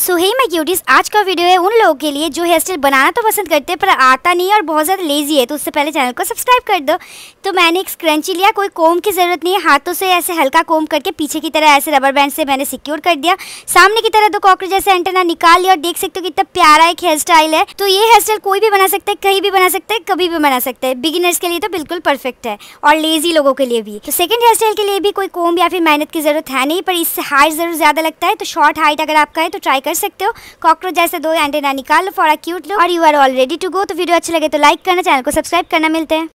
सो हे मैं क्यूटीज आज का वीडियो है उन लोगों के लिए जो हेयर स्टाइल बनाना तो पसंद करते हैं पर आता नहीं और बहुत ज़्यादा लेजी है तो उससे पहले चैनल को सब्सक्राइब कर दो तो मैंने एक स्क्रंची लिया कोई कोम की ज़रूरत नहीं है हाथों से ऐसे हल्का कोम करके पीछे की तरह ऐसे रबर बैंड से मैंने सिक्योर कर दिया सामने की तरह दो कॉकरोच जैसे एंटरना निकाल लिया और देख सकते हो कितना प्यारा एक हेयर स्टाइल है तो ये हेयर स्टाइल कोई भी बना सकता है कहीं भी बना सकता है कभी भी बना सकता है बिगिनर्स के लिए तो बिल्कुल परफेक्ट है और लेजी लोगों के लिए भी तो सेकेंड हेयर स्टाइल के लिए भी कोई कोम या फिर मेहनत की ज़रूरत है नहीं पर इससे हाइट ज़रूर ज़्यादा लगता है तो शॉर्ट हाइट अगर आपका है तो ट्राई कर सकते हो कॉकरोच जैसे दो एंटेना निकाल लो फॉर क्यूट लो और you are all ready to go तो वीडियो अच्छा लगे तो लाइक करना चैनल को सब्सक्राइब करना मिलते हैं